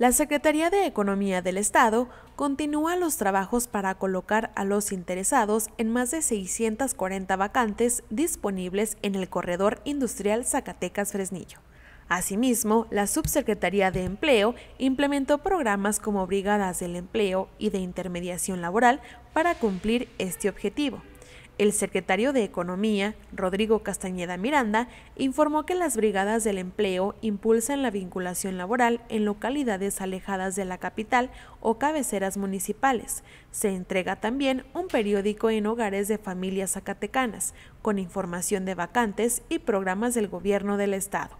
La Secretaría de Economía del Estado continúa los trabajos para colocar a los interesados en más de 640 vacantes disponibles en el corredor industrial Zacatecas-Fresnillo. Asimismo, la Subsecretaría de Empleo implementó programas como brigadas del empleo y de intermediación laboral para cumplir este objetivo. El secretario de Economía, Rodrigo Castañeda Miranda, informó que las brigadas del empleo impulsan la vinculación laboral en localidades alejadas de la capital o cabeceras municipales. Se entrega también un periódico en hogares de familias zacatecanas, con información de vacantes y programas del gobierno del Estado.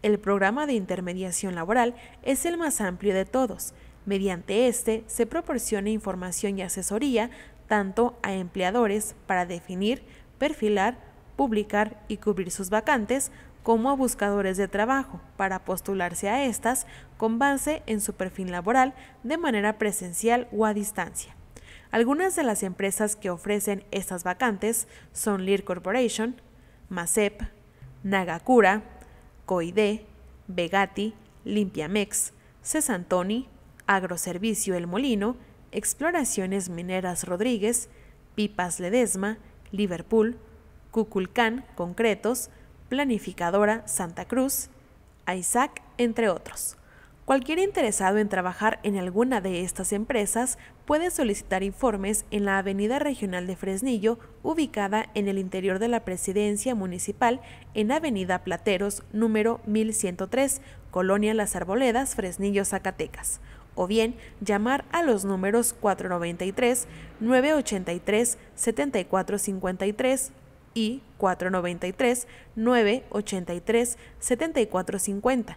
El programa de intermediación laboral es el más amplio de todos. Mediante este se proporciona información y asesoría tanto a empleadores para definir, perfilar, publicar y cubrir sus vacantes, como a buscadores de trabajo para postularse a estas con base en su perfil laboral de manera presencial o a distancia. Algunas de las empresas que ofrecen estas vacantes son Lear Corporation, Masep, Nagakura, Coide, Vegati, Limpiamex, Cesantoni, Agroservicio El Molino, Exploraciones Mineras Rodríguez, Pipas Ledesma, Liverpool, Cuculcán, Concretos, Planificadora Santa Cruz, Isaac, entre otros. Cualquier interesado en trabajar en alguna de estas empresas puede solicitar informes en la Avenida Regional de Fresnillo, ubicada en el interior de la Presidencia Municipal, en Avenida Plateros, número 1103, Colonia Las Arboledas, Fresnillo, Zacatecas, o bien llamar a los números 493-983-7453 y 493-983-7450.